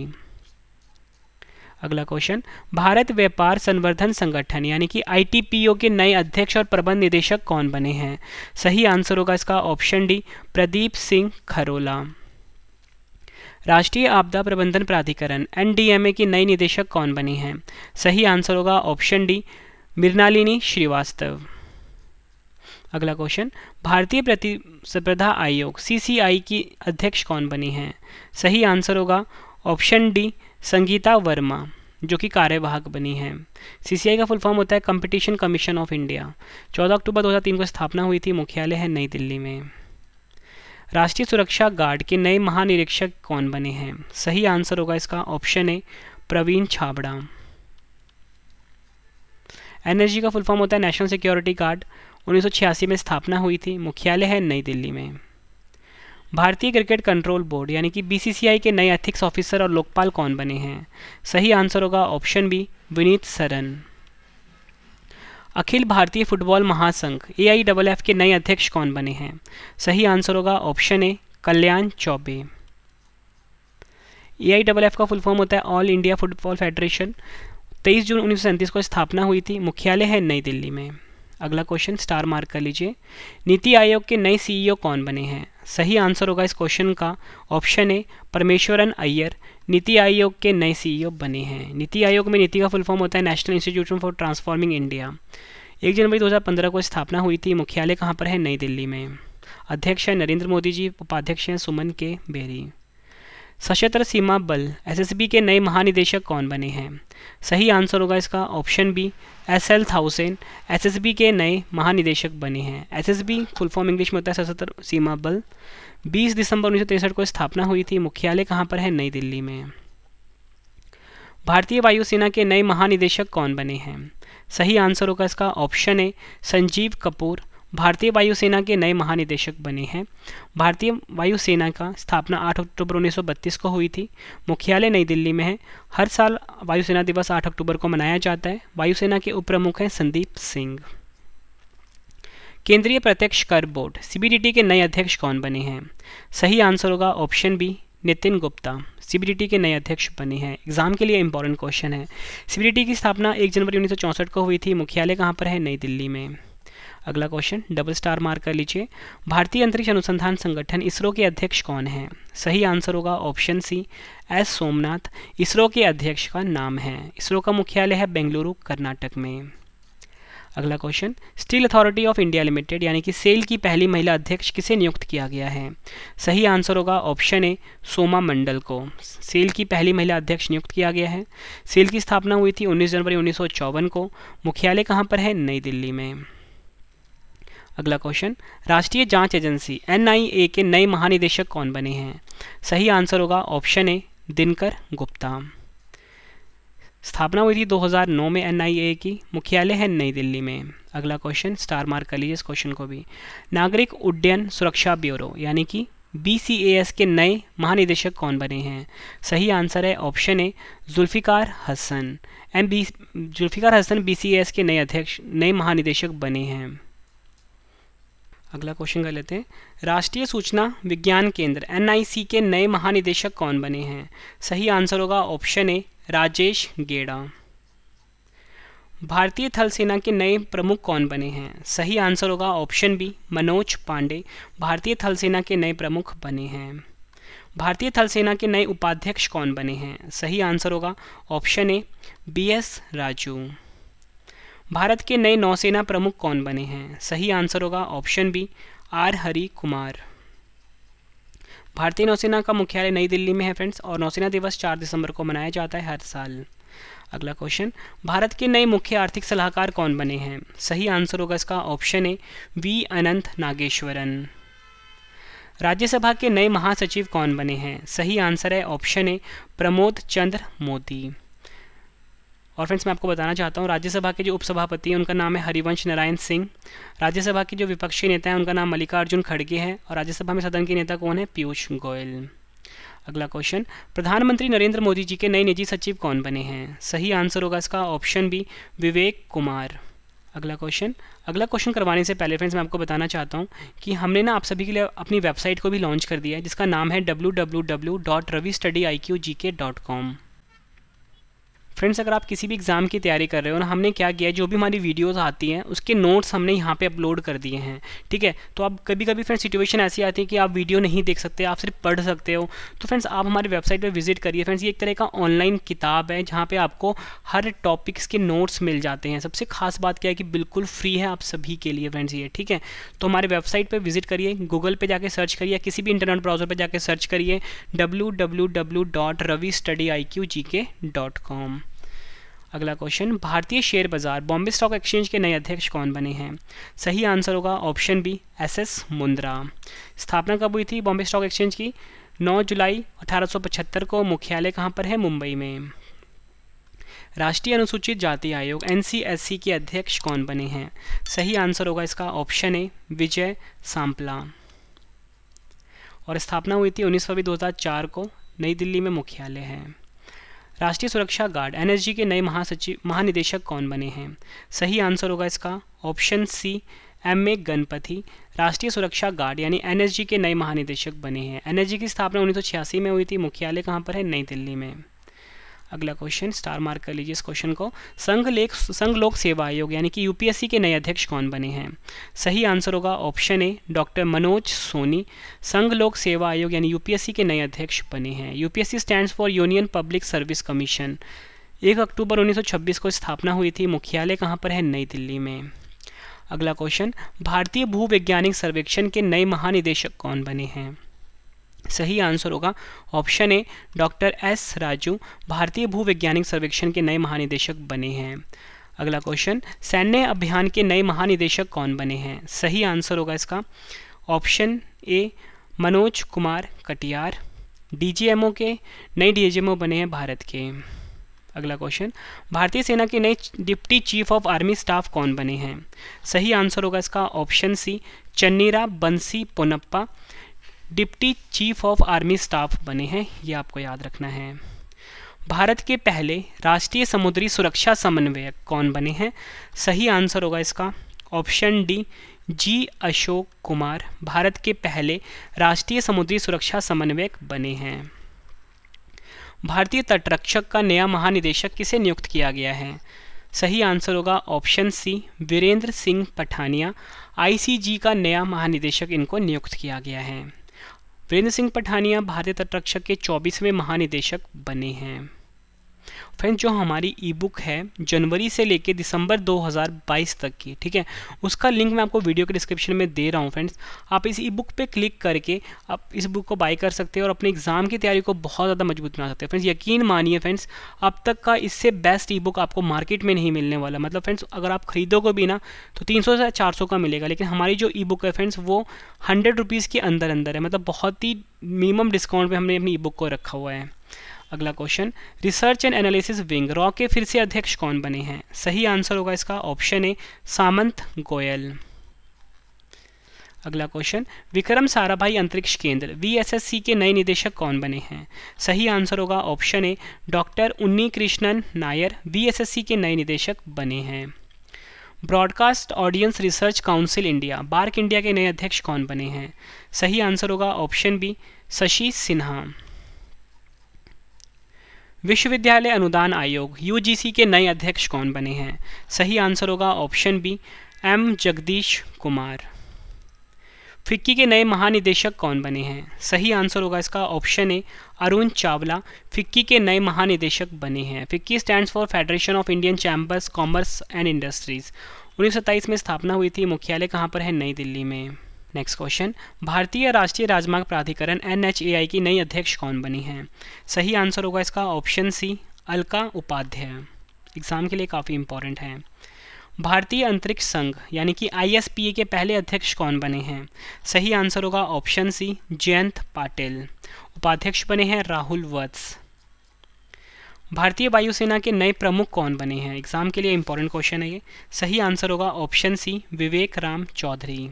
अगला क्वेश्चन भारत व्यापार संवर्धन संगठन यानी कि आईटीपीओ के नए अध्यक्ष और प्रबंध निदेशक कौन बने हैं सही आंसर होगा इसका ऑप्शन डी प्रदीप सिंह खरोला राष्ट्रीय आपदा प्रबंधन प्राधिकरण एनडीएमए की नई निदेशक कौन बनी हैं सही आंसर होगा ऑप्शन डी मृणालिनी श्रीवास्तव अगला क्वेश्चन भारतीय प्रतिस्पर्धा आयोग सीसीआई की अध्यक्ष कौन बनी है सही आंसर होगा ऑप्शन डी संगीता वर्मा जो कि कार्यवाहक बनी है सीसीआई का फुल फॉर्म होता है कंपटीशन कमीशन ऑफ इंडिया 14 अक्टूबर 2003 को स्थापना हुई थी मुख्यालय है नई दिल्ली में राष्ट्रीय सुरक्षा गार्ड के नए महानिरीक्षक कौन बने हैं सही आंसर होगा इसका option A Praveen Chhabra NSG का फुल फॉर्म होता है नेशनल सिक्योरिटी गार्ड उन्नीस में स्थापना हुई थी मुख्यालय है नई दिल्ली में भारतीय क्रिकेट कंट्रोल बोर्ड यानी कि बीसीसीआई के नए एथिक्स ऑफिसर और लोकपाल कौन बने हैं सही आंसर होगा ऑप्शन बी विनीत सरन अखिल भारतीय फुटबॉल महासंघ ए के नए अध्यक्ष कौन बने हैं सही आंसर होगा ऑप्शन ए कल्याण चौबे ए आई का फुल फॉर्म होता है ऑल इंडिया फुटबॉल फेडरेशन 23 जून उन्नीस को स्थापना हुई थी मुख्यालय है नई दिल्ली में अगला क्वेश्चन स्टार मार्क कर लीजिए नीति आयोग के नए सीईओ e कौन बने हैं सही आंसर होगा इस क्वेश्चन का ऑप्शन ए परमेश्वरन अय्यर नीति आयोग के नए सीईओ e बने हैं नीति आयोग में नीति का फुल फॉर्म होता है national institution for transforming India एक जनवरी 2015 को स्थापना हुई थी मुख्यालय कहाँ पर है नई दिल्ली में अध्यक्ष हैं नरेंद्र मोदी जी उपाध्यक्ष हैं सुमन के बेरी सशस्त्र सीमा बल एसएसबी के नए महानिदेशक कौन बने हैं सही आंसर होगा इसका option B S L Thaosen SSB के नए महानिदेशक बने हैं एसएसबी फुल फॉर्म इंग्लिश में होता है सशस्त्र सीमा बल 20 दिसंबर उन्नीस को स्थापना हुई थी मुख्यालय कहाँ पर है नई दिल्ली में भारतीय वायुसेना के नए महानिदेशक कौन बने हैं सही आंसर होगा इसका ऑप्शन ए संजीव कपूर भारतीय वायुसेना के नए महानिदेशक बने हैं भारतीय वायुसेना का स्थापना 8 अक्टूबर 1932 को हुई थी मुख्यालय नई दिल्ली में है हर साल वायुसेना दिवस 8 अक्टूबर को मनाया जाता है वायुसेना के उप प्रमुख हैं संदीप सिंह केंद्रीय प्रत्यक्ष कर बोर्ड सी के नए अध्यक्ष कौन बने हैं सही आंसर होगा option B Nitin Gupta C के नए अध्यक्ष बने हैं एग्जाम के लिए इंपॉर्टेंट क्वेश्चन है सी की स्थापना 1 जनवरी 1964 को हुई थी मुख्यालय कहाँ पर है नई दिल्ली में अगला क्वेश्चन डबल स्टार मार्क कर लीजिए भारतीय अंतरिक्ष अनुसंधान संगठन इसरो के अध्यक्ष कौन है सही आंसर होगा option C S Somanath ISRO के अध्यक्ष का नाम है इसरो का मुख्यालय है बेंगलुरु कर्नाटक में अगला question steel authority of India limited यानी कि सेल की पहली महिला अध्यक्ष किसे नियुक्त किया गया है सही आंसर होगा ऑप्शन ए सोमा मंडल को सेल की पहली महिला अध्यक्ष नियुक्त किया गया है सेल की स्थापना हुई थी 19 जनवरी उन्नीस को मुख्यालय कहाँ पर है नई दिल्ली में अगला क्वेश्चन राष्ट्रीय जांच एजेंसी एनआईए के नए महानिदेशक कौन बने हैं सही आंसर होगा ऑप्शन ए दिनकर गुप्ता स्थापना हुई थी 2009 में एनआईए की मुख्यालय है नई दिल्ली में अगला क्वेश्चन स्टार मार्क कर लीजिए इस क्वेश्चन को भी नागरिक उड्डयन सुरक्षा ब्यूरो यानी कि बी के नए महानिदेशक कौन बने हैं सही आंसर है option A Zulfiquar Hasan M B Zulfiquar Hasan B के नए अध्यक्ष नए महानिदेशक बने हैं अगला क्वेश्चन कर लेते हैं राष्ट्रीय सूचना विज्ञान केंद्र एनआईसी के नए महानिदेशक कौन बने हैं सही आंसर होगा ऑप्शन ए राजेश गेड़ा भारतीय थल सेना के नए प्रमुख कौन बने हैं सही आंसर होगा ऑप्शन बी मनोज पांडे भारतीय थल सेना के नए प्रमुख बने हैं भारतीय थल सेना के नए उपाध्यक्ष कौन बने हैं सही आंसर होगा option A B S Raju Bharat के नए नौसेना प्रमुख कौन बने हैं सही आंसर होगा option B R Hari Kumar भारतीय नौसेना का मुख्यालय नई दिल्ली में है फ्रेंड्स और नौसेना दिवस 4 दिसंबर को मनाया जाता है हर साल अगला क्वेश्चन भारत के नए मुख्य आर्थिक सलाहकार कौन बने हैं सही आंसर होगा इसका option A V Anantha Nageswaran Rajya Sabha के नए महासचिव कौन बने हैं सही आंसर है ऑप्शन ए प्रमोद चंद्र मोदी और फ्रेंड्स मैं आपको बताना चाहता हूँ राज्यसभा के जो उपसभापति हैं उनका नाम है हरिवंश नारायण सिंह राज्यसभा के जो विपक्षी नेता हैं उनका नाम मल्लिकार्जुन खड़गे हैं और राज्यसभा में सदन के नेता कौन है पीयूष गोयल अगला क्वेश्चन प्रधानमंत्री नरेंद्र मोदी जी के नए निजी सचिव कौन बने हैं सही आंसर होगा इसका ऑप्शन बी विवेक कुमार अगला क्वेश्चन अगला क्वेश्चन करवाने से पहले फ्रेंड्स मैं आपको बताना चाहता हूँ कि हमने ना आप सभी के लिए अपनी वेबसाइट को भी लॉन्च कर दिया है जिसका नाम है W W W dot Ravi study I Q G K dot com friends अगर आप किसी भी एग्ज़ाम की तैयारी कर रहे हो ना हमने क्या किया है जो भी हमारी वीडियोस आती हैं उसके नोट्स हमने यहाँ पे अपलोड कर दिए हैं ठीक है तो आप कभी कभी फ्रेंड्स सिचुएशन ऐसी आती है कि आप वीडियो नहीं देख सकते आप सिर्फ पढ़ सकते हो तो फ्रेंड्स आप हमारी वेबसाइट पर विजिट करिए फ्रेंड्स ये एक तरह का ऑनलाइन किताब है जहाँ पर आपको हर टॉपिक्स के नोट्स मिल जाते हैं सबसे खास बात क्या है कि बिल्कुल फ्री है आप सभी के लिए फ्रेंड्स ये ठीक है तो हमारे वेबसाइट पर विजिट करिए गूगल पर जाकर सर्च करिए किसी भी इंटरनेट ब्राउज़र पर जाकर सर्च करिए W W W dot Ravi study I Q G K dot com अगला क्वेश्चन भारतीय शेयर बाजार बॉम्बे स्टॉक एक्सचेंज के नए अध्यक्ष कौन बने हैं सही आंसर होगा option B S S Mundra स्थापना कब हुई थी बॉम्बे स्टॉक एक्सचेंज की 9 जुलाई 1875 को मुख्यालय कहाँ पर है मुंबई में राष्ट्रीय अनुसूचित जाति आयोग एन के अध्यक्ष कौन बने हैं सही आंसर होगा इसका ऑप्शन ए विजय सांपला और स्थापना हुई थी उन्नीस फरवरी चार को नई दिल्ली में मुख्यालय है राष्ट्रीय सुरक्षा गार्ड एनएसजी के नए महासचिव महानिदेशक कौन बने हैं सही आंसर होगा इसका option C M A Ganapathy राष्ट्रीय सुरक्षा गार्ड यानी एनएसजी के नए महानिदेशक बने हैं एनएसजी की स्थापना उन्नीस में हुई थी मुख्यालय कहाँ पर है नई दिल्ली में अगला क्वेश्चन स्टार मार्क कर लीजिए इस क्वेश्चन को संघ लेख संघ लोक सेवा आयोग यानी कि यूपीएससी के नए अध्यक्ष कौन बने हैं सही आंसर होगा option A doctor Manoj Soni संघ लोक सेवा आयोग यानी यूपीएससी के नए अध्यक्ष बने हैं UPSC stand for union public service commission एक अक्टूबर उन्नीस को स्थापना हुई थी मुख्यालय कहाँ पर है नई दिल्ली में अगला क्वेश्चन भारतीय भूवैज्ञानिक सर्वेक्षण के नए महानिदेशक कौन बने हैं सही आंसर होगा option A doctor S Raju भारतीय भूवैज्ञानिक सर्वेक्षण के नए महानिदेशक बने हैं अगला क्वेश्चन सैन्य अभियान के नए महानिदेशक कौन बने हैं सही आंसर होगा इसका option A Manoj Kumar Katiyar DGMO के नए डीजीएमओ बने हैं भारत के अगला क्वेश्चन भारतीय सेना के नए deputy chief of army staff कौन बने हैं सही आंसर होगा इसका option C Channira Bansi Ponnappa deputy chief of army staff बने हैं ये आपको याद रखना है भारत के पहले राष्ट्रीय समुद्री सुरक्षा समन्वयक कौन बने हैं सही आंसर होगा इसका option D G Ashok Kumar Bharat के पहले राष्ट्रीय समुद्री सुरक्षा समन्वयक बने हैं भारतीय तटरक्षक का नया महानिदेशक किसे नियुक्त किया गया है सही आंसर होगा option C Virendra Singh Pathania ICG का नया महानिदेशक इनको नियुक्त किया गया है वीरेंद्र सिंह पठानिया भारतीय तटरक्षक के चौबीसवें महानिदेशक बने हैं फ्रेंड जो हमारी ई बुक है जनवरी से लेके दिसंबर 2022 तक की ठीक है उसका लिंक मैं आपको वीडियो के डिस्क्रिप्शन में दे रहा हूँ फ्रेंड्स आप इस ई बुक पर क्लिक करके आप इस बुक को बाई कर सकते हैं और अपने एग्ज़ाम की तैयारी को बहुत ज़्यादा मजबूत बना सकते हैं फ्रेंड्स यकीन मानिए फ्रेंड्स अब तक का इससे बेस्ट ई बुक आपको मार्केट में नहीं मिलने वाला मतलब फ्रेंड्स अगर आप खरीदोगे भी ना तो तीन से चार का मिलेगा लेकिन हमारी जो ई बुक है फ्रेंड्स वो हंड्रेड रुपीज़ के अंदर अंदर है मतलब बहुत ही मिनिमम डिस्काउंट पर हमने अपनी ई बुक को रखा हुआ है अगला question research and analysis wing रॉ के फिर से अध्यक्ष कौन बने हैं सही आंसर होगा इसका ऑप्शन ए सामंत गोयल अगला क्वेश्चन विक्रम साराभाई अंतरिक्ष केंद्र वीएसएससी के नए निदेशक कौन बने हैं सही आंसर होगा ऑप्शन ए डॉक्टर उन्नी कृष्णन नायर वीएसएससी के नए निदेशक बने हैं broadcast audience research council India BARC India के नए अध्यक्ष कौन बने हैं सही आंसर होगा ऑप्शन बी शशि सिन्हा विश्वविद्यालय अनुदान आयोग यू के नए अध्यक्ष कौन बने हैं सही आंसर होगा option B M Jagadesh Kumar FICCI के नए महानिदेशक कौन बने हैं सही आंसर होगा इसका option A Arun Chawla FICCI के नए महानिदेशक बने हैं FICCI stands for federation of Indian chambers commerce and industries उन्नीस में स्थापना हुई थी मुख्यालय कहाँ पर है नई दिल्ली में नेक्स्ट क्वेश्चन भारतीय राष्ट्रीय राजमार्ग प्राधिकरण एन की नई अध्यक्ष कौन बनी है सही आंसर होगा इसका option C Alka Upadhyaya exam के लिए काफ़ी इंपॉर्टेंट है भारतीय अंतरिक्ष संघ यानी कि आई के पहले अध्यक्ष कौन बने हैं सही आंसर होगा ऑप्शन सी जयंत पाटिल उपाध्यक्ष बने हैं राहुल वत्स भारतीय वायुसेना के नए प्रमुख कौन बने हैं एग्जाम के लिए इंपॉर्टेंट क्वेश्चन है ये सही आंसर होगा ऑप्शन सी विवेक राम चौधरी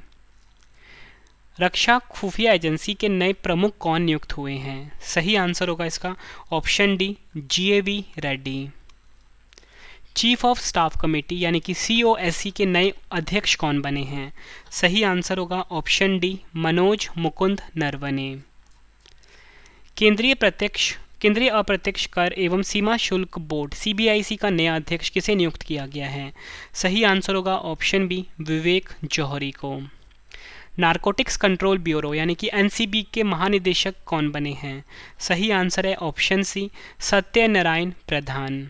रक्षा खुफिया एजेंसी के नए प्रमुख कौन नियुक्त हुए हैं सही आंसर होगा इसका option D G Reddy chief of staff committee यानी कि सी के नए अध्यक्ष कौन बने हैं सही आंसर होगा ऑप्शन डी मनोज मुकुंद नरवने केंद्रीय प्रत्यक्ष केंद्रीय अप्रत्यक्ष कर एवं सीमा शुल्क बोर्ड सीबीआईसी का नया अध्यक्ष किसे नियुक्त किया गया है सही आंसर होगा ऑप्शन बी विवेक जौहरी को नारकोटिक्स कंट्रोल ब्यूरो यानी कि एनसीबी के महानिदेशक कौन बने हैं सही आंसर है option C Satyanarayan Pradhan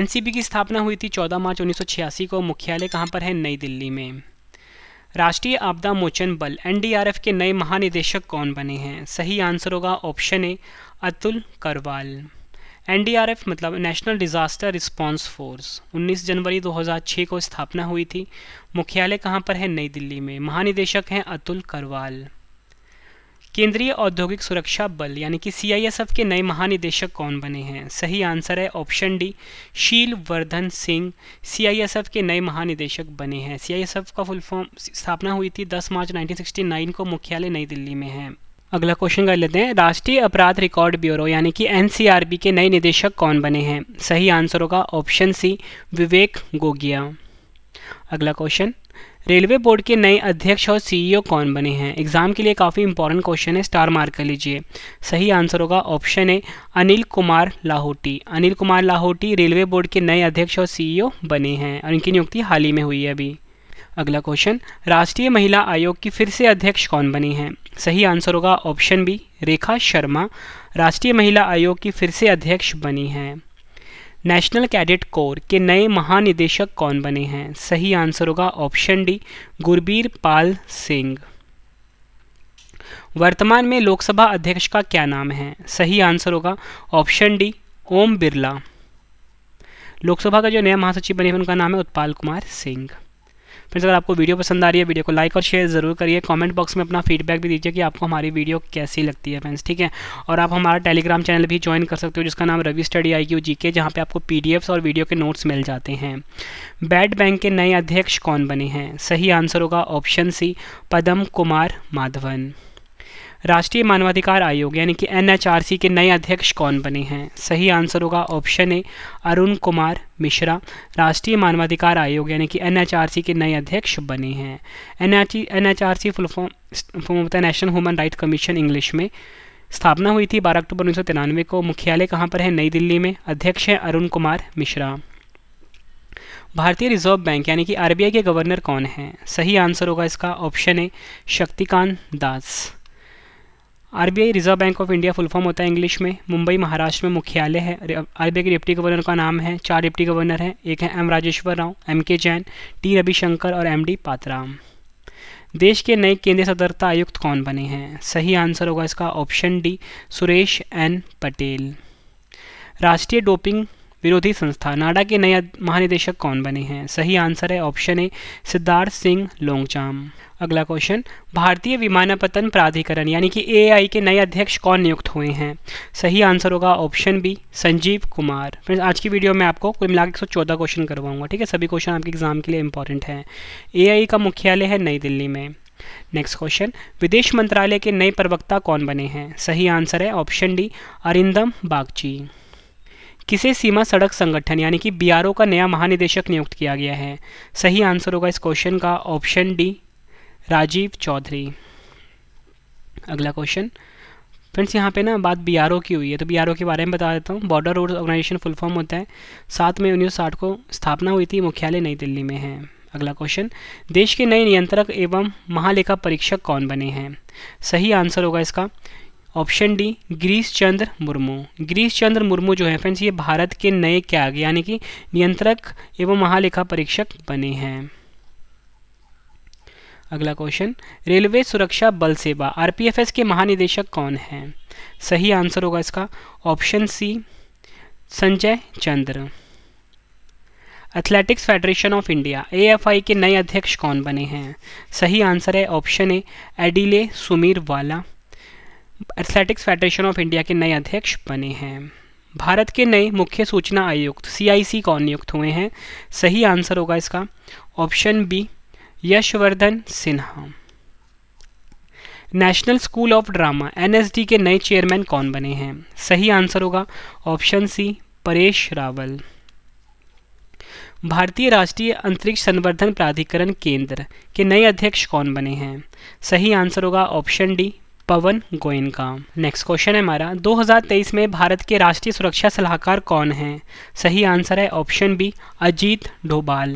NCB की स्थापना हुई थी 14 मार्च 1986 को मुख्यालय कहां पर है नई दिल्ली में राष्ट्रीय आपदा मोचन बल एनडीआरएफ के नए महानिदेशक कौन बने हैं सही आंसर होगा option A Atul Karwal NDRF मतलब नेशनल डिज़ास्टर रिस्पांस फोर्स 19 जनवरी 2006 को स्थापना हुई थी मुख्यालय कहाँ पर है नई दिल्ली में महानिदेशक हैं अतुल करवाल केंद्रीय औद्योगिक सुरक्षा बल यानी कि सीआईएसएफ के नए महानिदेशक कौन बने हैं सही आंसर है ऑप्शन डी शील वर्धन सिंह सीआईएसएफ के नए महानिदेशक बने हैं सीआईएसएफ का फुल फॉर्म स्थापना हुई थी 10 मार्च 1969 को मुख्यालय नई दिल्ली में है अगला क्वेश्चन कर लेते हैं राष्ट्रीय अपराध रिकॉर्ड ब्यूरो यानी कि एनसीआरबी के नए निदेशक कौन बने हैं सही आंसर होगा ऑप्शन सी विवेक गोगिया अगला क्वेश्चन रेलवे बोर्ड के नए अध्यक्ष और सीईओ e कौन बने हैं एग्जाम के लिए काफ़ी इंपॉर्टेंट क्वेश्चन है स्टार मार्क कर लीजिए सही आंसर होगा option A Anil Kumar Lahoti Anil Kumar Lahoti railway board के नए अध्यक्ष और सीईओ e बने हैं और इनकी नियुक्ति हाल ही में हुई है अभी अगला क्वेश्चन राष्ट्रीय महिला आयोग की फिर से अध्यक्ष कौन बनी है सही आंसर होगा ऑप्शन बी रेखा शर्मा राष्ट्रीय महिला आयोग की फिर से अध्यक्ष बनी है नेशनल कैडेट कोर के नए महानिदेशक कौन बने हैं सही आंसर होगा ऑप्शन डी गुरबीर पाल सिंह वर्तमान में लोकसभा अध्यक्ष का क्या नाम है सही आंसर होगा ऑप्शन डी ओम बिरला लोकसभा का जो नया महासचिव बने हैं उनका नाम है उत्पाल कुमार सिंह फ्रेंड्स अगर आपको वीडियो पसंद आ रही है वीडियो को लाइक और शेयर ज़रूर करिए कमेंट बॉक्स में अपना फीडबैक भी दीजिए कि आपको हमारी वीडियो कैसी लगती है फ्रेंड्स ठीक है और आप हमारा टेलीग्राम चैनल भी ज्वाइन कर सकते हो जिसका नाम Ravi study I Q G K जहाँ पर आपको पी और वीडियो के नोट्स मिल जाते हैं बैड बैंक के नए अध्यक्ष कौन बने हैं सही आंसर होगा ऑप्शन सी पदम कुमार माधवन राष्ट्रीय मानवाधिकार आयोग यानी कि एनएचआरसी के नए अध्यक्ष कौन बने हैं सही आंसर होगा ऑप्शन ए अरुण कुमार मिश्रा राष्ट्रीय मानवाधिकार आयोग यानी कि एनएचआरसी के नए अध्यक्ष बने हैं N H full form form होता है national human right commission English में स्थापना हुई थी 12 अक्टूबर उन्नीस को मुख्यालय कहाँ पर है नई दिल्ली में अध्यक्ष हैं अरुण कुमार मिश्रा भारतीय रिजर्व बैंक यानी कि आरबीआई के गवर्नर कौन हैं सही आंसर होगा इसका option A Shaktikanta Das RBI reserve bank of India full form होता है इंग्लिश में मुंबई महाराष्ट्र में मुख्यालय है आरबीआई के डिप्टी गवर्नर का नाम है चार डिप्टी गवर्नर हैं एक है एम राजेश्वर राव एम के जैन टी रविशंकर और एम डी पात्राम देश के नए केंद्रीय सतर्कता आयुक्त कौन बने हैं सही आंसर होगा इसका option D Suresh N Patel राष्ट्रीय डोपिंग विरोधी संस्था नाडा के नए महानिदेशक कौन बने हैं सही आंसर है ऑप्शन ए सिद्धार्थ सिंह लोंगचाम अगला क्वेश्चन भारतीय विमानपतन प्राधिकरण यानी कि एआई के नए अध्यक्ष कौन नियुक्त हुए हैं सही आंसर होगा option B Sanjeev Kumar friends आज की वीडियो में आपको कुल मिला के चौदह क्वेश्चन करवाऊंगा ठीक है सभी क्वेश्चन आपके एग्जाम के लिए इंपॉर्टेंट है ए का मुख्यालय है नई दिल्ली में नेक्स्ट क्वेश्चन विदेश मंत्रालय के नए प्रवक्ता कौन बने हैं सही आंसर है ऑप्शन डी अरिंदम बागची किसे सीमा सड़क संगठन यानी कि बी का नया महानिदेशक नियुक्त किया गया है सही आंसर होगा इस क्वेश्चन का ऑप्शन डी राजीव चौधरी अगला क्वेश्चन फ्रेंड्स यहाँ पे ना बात बी की हुई है तो बी के बारे में बता देता हूँ border road organisation full form होता है सात मई उन्नीस को स्थापना हुई थी मुख्यालय नई दिल्ली में है अगला क्वेश्चन देश के नए नियंत्रक एवं महालेखा परीक्षक कौन बने हैं सही आंसर होगा इसका ऑप्शन डी गिरीश चंद्र मुर्मू गिरीश चंद्र मुर्मू जो है फ्रेंड्स ये भारत के नए क्या यानी कि नियंत्रक एवं महालेखा परीक्षक बने हैं अगला क्वेश्चन रेलवे सुरक्षा बल सेवा आरपीएफएस के महानिदेशक कौन हैं सही आंसर होगा इसका option C Sanjay Chandra athletics federation of India AFI के नए अध्यक्ष कौन बने हैं सही आंसर है ऑप्शन ए एडिले सुमीर वाला एथलेटिक्स फेडरेशन ऑफ इंडिया के नए अध्यक्ष बने हैं भारत के नए मुख्य सूचना आयुक्त सीआईसी कौन नियुक्त हुए हैं सही आंसर होगा इसका option B Yashvardhan Sinha National School of Drama NSD के नए चेयरमैन कौन बने हैं सही आंसर होगा ऑप्शन सी परेश रावल भारतीय राष्ट्रीय अंतरिक्ष संवर्धन प्राधिकरण केंद्र के नए अध्यक्ष कौन बने हैं सही आंसर होगा option D Pawan Goenka next question है हमारा 2023 में भारत के राष्ट्रीय सुरक्षा सलाहकार कौन हैं सही आंसर है ऑप्शन बी अजीत डोभाल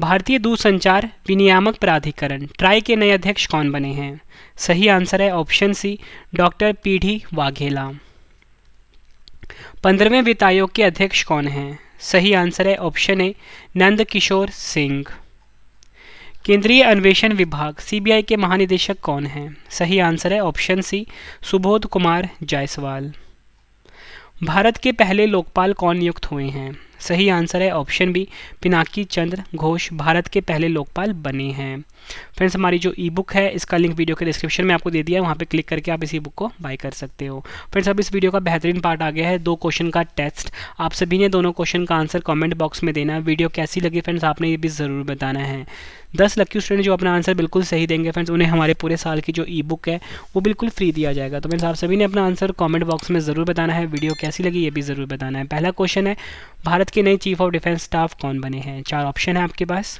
भारतीय दूरसंचार विनियामक प्राधिकरण ट्राई के नए अध्यक्ष कौन बने हैं सही आंसर है ऑप्शन सी डॉक्टर पीढ़ी वाघेला पंद्रहवें वित्त आयोग के अध्यक्ष कौन हैं सही आंसर है ऑप्शन ए नंद किशोर सिंह केंद्रीय अन्वेषण विभाग सीबीआई के महानिदेशक कौन हैं सही आंसर है ऑप्शन सी सुबोध कुमार जायसवाल भारत के पहले लोकपाल कौन नियुक्त हुए हैं सही आंसर है ऑप्शन बी पिनाकी चंद्र घोष भारत के पहले लोकपाल बने हैं फ्रेंड्स हमारी जो ई बुक है इसका लिंक वीडियो के डिस्क्रिप्शन में आपको दे दिया है वहाँ पे क्लिक करके आप इस ई बुक को बाय कर सकते हो फ्रेंड्स अब इस वीडियो का बेहतरीन पार्ट आ गया है दो क्वेश्चन का टेस्ट आप सभी ने दोनों क्वेश्चन का आंसर कॉमेंट बॉक्स में देना वीडियो कैसी लगी फ्रेंड्स आपने ये भी ज़रूर बताना है दस लक्की स्टूडेंट जो अपना आंसर बिल्कुल सही देंगे फ्रेंड्स उन्हें हमारे पूरे साल की जो ई बुक है वो बिल्कुल फ्री दिया जाएगा तो फ्रेंड्स आप सभी ने अपना आंसर कॉमेंट बॉक्स में ज़रूर बताना है वीडियो कैसी लगी ये भी ज़रूर बताना है पहला क्वेश्चन है भारत के नए चीफ ऑफ डिफेंस स्टाफ कौन बने हैं चार ऑप्शन है आपके पास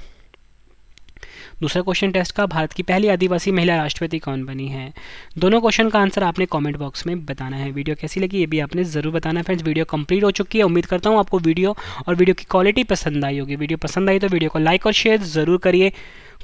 दूसरा क्वेश्चन टेस्ट का भारत की पहली आदिवासी महिला राष्ट्रपति कौन बनी है दोनों क्वेश्चन का आंसर आपने कॉमेंट बॉक्स में बताना है वीडियो कैसी लगी ये भी आपने ज़रूर बताना फ्रेंड्स वीडियो कंप्लीट हो चुकी है उम्मीद करता हूँ आपको वीडियो और वीडियो की क्वालिटी पसंद आई होगी वीडियो पसंद आई तो वीडियो को लाइक और शेयर ज़रूर करिए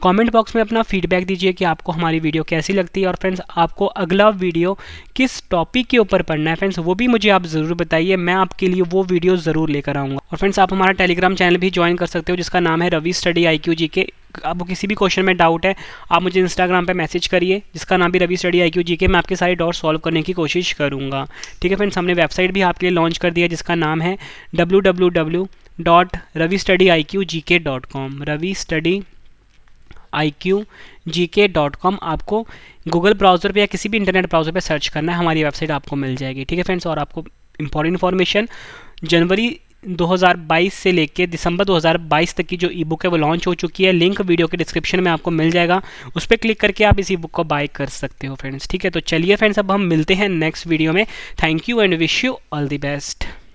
कमेंट बॉक्स में अपना फीडबैक दीजिए कि आपको हमारी वीडियो कैसी लगती है और फ्रेंड्स आपको अगला वीडियो किस टॉपिक के ऊपर पढ़ना है फ्रेंड्स वो भी मुझे आप ज़रूर बताइए मैं आपके लिए वो वीडियो ज़रूर लेकर आऊँगा और फ्रेंड्स आप हमारा टेलीग्राम चैनल भी ज्वाइन कर सकते हो जिसका नाम है Ravi study I Q G K आपको किसी भी क्वेश्चन में डाउट है आप मुझे इंस्टाग्राम पे मैसेज करिए जिसका नाम भी Ravi study I Q G K मैं आपके सारे डाउट सॉल्व करने की कोशिश करूँगा ठीक है फ्रेंड्स हमने वेबसाइट भी आपके लिए लॉन्च कर दिया जिसका नाम है W W W dot Ravi study I Q G K dot com Ravi study I Q G K dot com आपको गूगल ब्राउज़र पे या किसी भी इंटरनेट ब्राउज़र पे सर्च करना है हमारी वेबसाइट आपको मिल जाएगी ठीक है फ्रेंड्स और आपको इंपॉर्टेंट इन्फॉर्मेशन जनवरी 2022 से लेकर दिसंबर 2022 तक की जो ई बुक है वो लॉन्च हो चुकी है लिंक वीडियो के डिस्क्रिप्शन में आपको मिल जाएगा उस पर क्लिक करके आप इस ई बुक को बाय कर सकते हो फ्रेंड्स ठीक है तो चलिए फ्रेंड्स अब हम मिलते हैं नेक्स्ट वीडियो में thank you and wish you all the best